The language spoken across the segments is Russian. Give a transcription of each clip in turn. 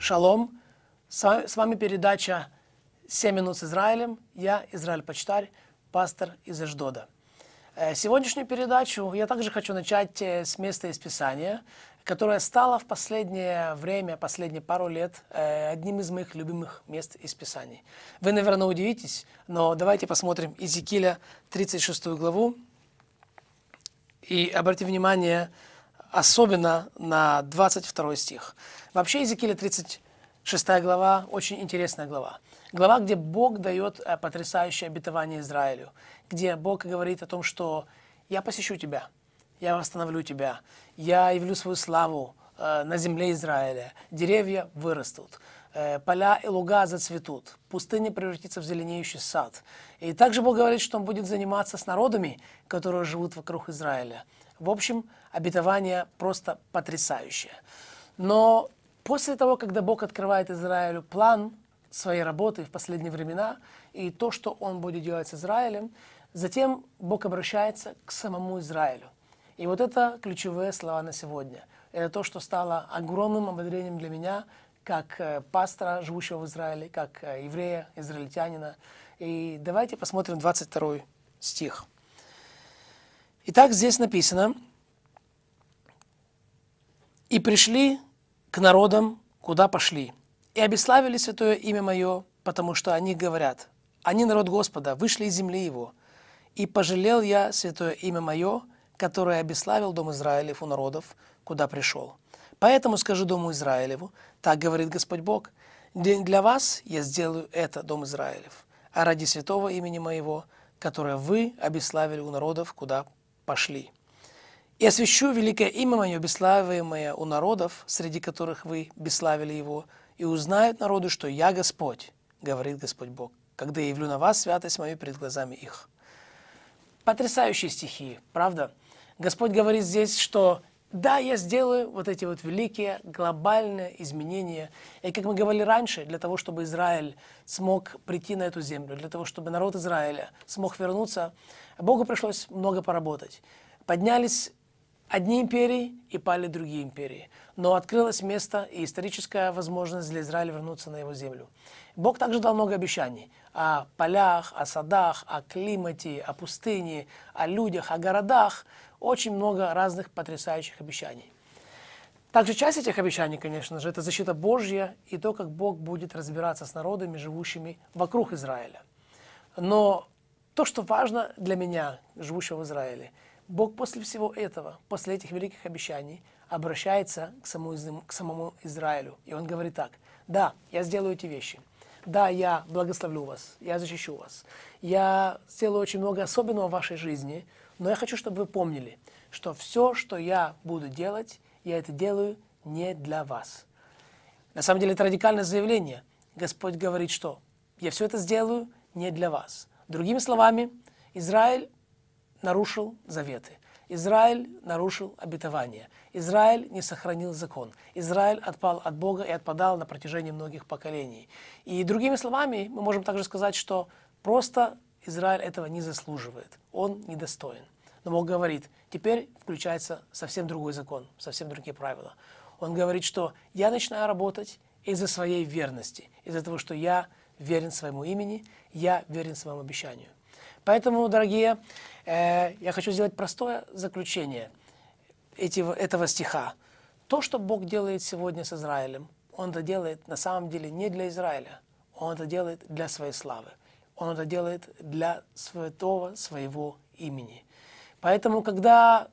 Шалом. С вами передача «7 минут с Израилем». Я Израиль Почтарь, пастор из Эждода. Э, сегодняшнюю передачу я также хочу начать э, с места из Писания, которое стало в последнее время, последние пару лет, э, одним из моих любимых мест из Писаний. Вы, наверное, удивитесь, но давайте посмотрим Иезекииля 36 главу. И обратите внимание особенно на 22 стих. Вообще Иезекииля 36 глава очень интересная глава. Глава, где Бог дает э, потрясающее обетование Израилю, где Бог говорит о том, что «я посещу тебя, я восстановлю тебя, я явлю свою славу э, на земле Израиля, деревья вырастут, э, поля и луга зацветут, пустыня превратится в зеленеющий сад». И также Бог говорит, что Он будет заниматься с народами, которые живут вокруг Израиля – в общем, обетование просто потрясающее. Но после того, когда Бог открывает Израилю план своей работы в последние времена и то, что он будет делать с Израилем, затем Бог обращается к самому Израилю. И вот это ключевые слова на сегодня. Это то, что стало огромным ободрением для меня, как э, пастора, живущего в Израиле, как э, еврея, израильтянина. И давайте посмотрим 22 стих. Итак, здесь написано, «И пришли к народам, куда пошли, и обеславили святое имя мое, потому что они говорят, они народ Господа, вышли из земли его, и пожалел я святое имя мое, которое обеславил дом Израилев у народов, куда пришел. Поэтому скажу дому Израилеву, так говорит Господь Бог, день для вас я сделаю это, дом Израилев, а ради святого имени моего, которое вы обеславили у народов, куда пошли. И освящу великое имя мое, бесславимое у народов, среди которых вы бесславили его, и узнают народы, что я Господь, говорит Господь Бог, когда явлю на вас святость мою перед глазами их». Потрясающие стихи, правда? Господь говорит здесь, что да, я сделаю вот эти вот великие глобальные изменения. И как мы говорили раньше, для того, чтобы Израиль смог прийти на эту землю, для того, чтобы народ Израиля смог вернуться, Богу пришлось много поработать. Поднялись одни империи и пали другие империи. Но открылось место и историческая возможность для Израиля вернуться на его землю. Бог также дал много обещаний о полях, о садах, о климате, о пустыне, о людях, о городах. Очень много разных потрясающих обещаний. Также часть этих обещаний, конечно же, это защита Божья и то, как Бог будет разбираться с народами, живущими вокруг Израиля. Но то, что важно для меня, живущего в Израиле – Бог после всего этого, после этих великих обещаний, обращается к самому, к самому Израилю. И он говорит так, да, я сделаю эти вещи, да, я благословлю вас, я защищу вас, я сделаю очень много особенного в вашей жизни, но я хочу, чтобы вы помнили, что все, что я буду делать, я это делаю не для вас. На самом деле это радикальное заявление. Господь говорит, что я все это сделаю не для вас. Другими словами, Израиль нарушил заветы. Израиль нарушил обетование. Израиль не сохранил закон. Израиль отпал от Бога и отпадал на протяжении многих поколений. И другими словами, мы можем также сказать, что просто Израиль этого не заслуживает. Он недостоин. Но Бог говорит, теперь включается совсем другой закон, совсем другие правила. Он говорит, что я начинаю работать из-за своей верности, из-за того, что я верен своему имени, я верен своему обещанию. Поэтому, дорогие, э, я хочу сделать простое заключение этого, этого стиха. То, что Бог делает сегодня с Израилем, Он это делает на самом деле не для Израиля, Он это делает для своей славы, Он это делает для святого своего имени. Поэтому, когда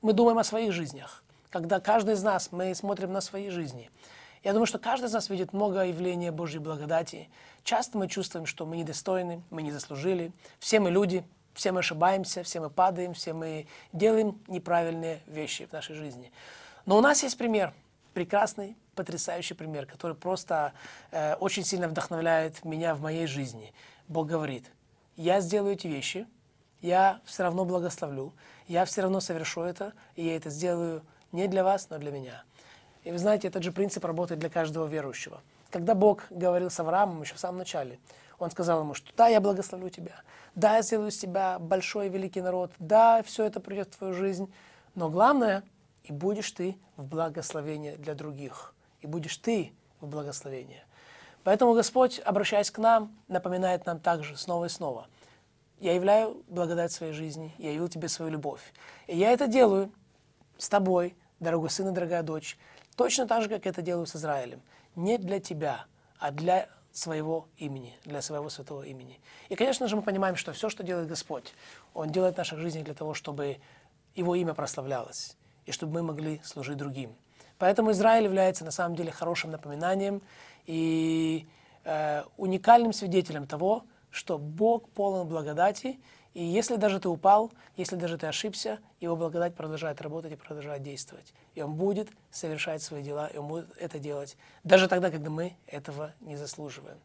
мы думаем о своих жизнях, когда каждый из нас, мы смотрим на свои жизни – я думаю, что каждый из нас видит много явлений Божьей благодати. Часто мы чувствуем, что мы недостойны, мы не заслужили. Все мы люди, все мы ошибаемся, все мы падаем, все мы делаем неправильные вещи в нашей жизни. Но у нас есть пример, прекрасный, потрясающий пример, который просто э, очень сильно вдохновляет меня в моей жизни. Бог говорит, я сделаю эти вещи, я все равно благословлю, я все равно совершу это, и я это сделаю не для вас, но для меня. И вы знаете, этот же принцип работает для каждого верующего. Когда Бог говорил с Авраамом еще в самом начале, Он сказал ему, что да, я благословлю тебя, да, я сделаю из тебя большой и великий народ, да, все это придет в твою жизнь, но главное, и будешь ты в благословении для других, и будешь ты в благословении. Поэтому Господь, обращаясь к нам, напоминает нам также снова и снова. Я являю благодать своей жизни, я явил тебе свою любовь. И я это делаю с тобой, дорогой сын и дорогая дочь, Точно так же, как это делаю с Израилем. Не для тебя, а для своего имени, для своего святого имени. И, конечно же, мы понимаем, что все, что делает Господь, Он делает в наших жизнях для того, чтобы Его имя прославлялось, и чтобы мы могли служить другим. Поэтому Израиль является на самом деле хорошим напоминанием и э, уникальным свидетелем того, что Бог полон благодати, и если даже ты упал, если даже ты ошибся, его благодать продолжает работать и продолжает действовать. И он будет совершать свои дела, и он будет это делать, даже тогда, когда мы этого не заслуживаем.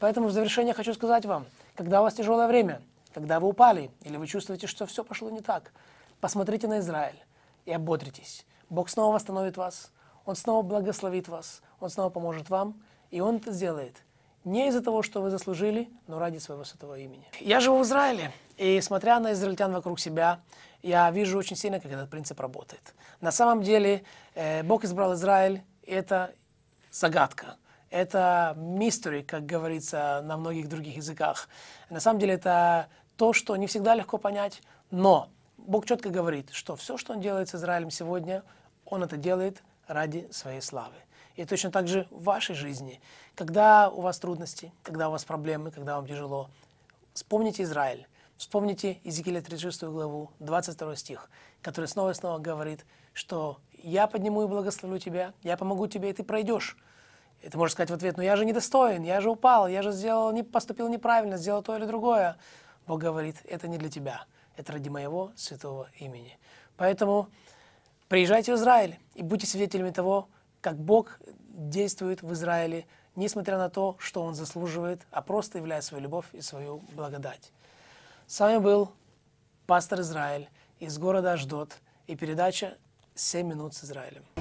Поэтому в завершение хочу сказать вам, когда у вас тяжелое время, когда вы упали, или вы чувствуете, что все пошло не так, посмотрите на Израиль и ободритесь. Бог снова восстановит вас, Он снова благословит вас, Он снова поможет вам, и Он это сделает – не из-за того, что вы заслужили, но ради своего святого имени. Я живу в Израиле, и смотря на израильтян вокруг себя, я вижу очень сильно, как этот принцип работает. На самом деле, э, Бог избрал Израиль, и это загадка. Это мистери, как говорится на многих других языках. На самом деле, это то, что не всегда легко понять, но Бог четко говорит, что все, что Он делает с Израилем сегодня, Он это делает ради своей славы. И точно так же в вашей жизни. Когда у вас трудности, когда у вас проблемы, когда вам тяжело, вспомните Израиль. Вспомните Иезекииля 36 главу, 22 стих, который снова и снова говорит, что «Я подниму и благословлю тебя, я помогу тебе, и ты пройдешь». И ты можешь сказать в ответ, «Ну я же недостоин, я же упал, я же сделал, не, поступил неправильно, сделал то или другое». Бог говорит, «Это не для тебя, это ради моего святого имени». Поэтому приезжайте в Израиль и будьте свидетелями того, как Бог действует в Израиле, несмотря на то, что он заслуживает, а просто являя свою любовь и свою благодать. С вами был пастор Израиль из города Ждот и передача семь минут с Израилем».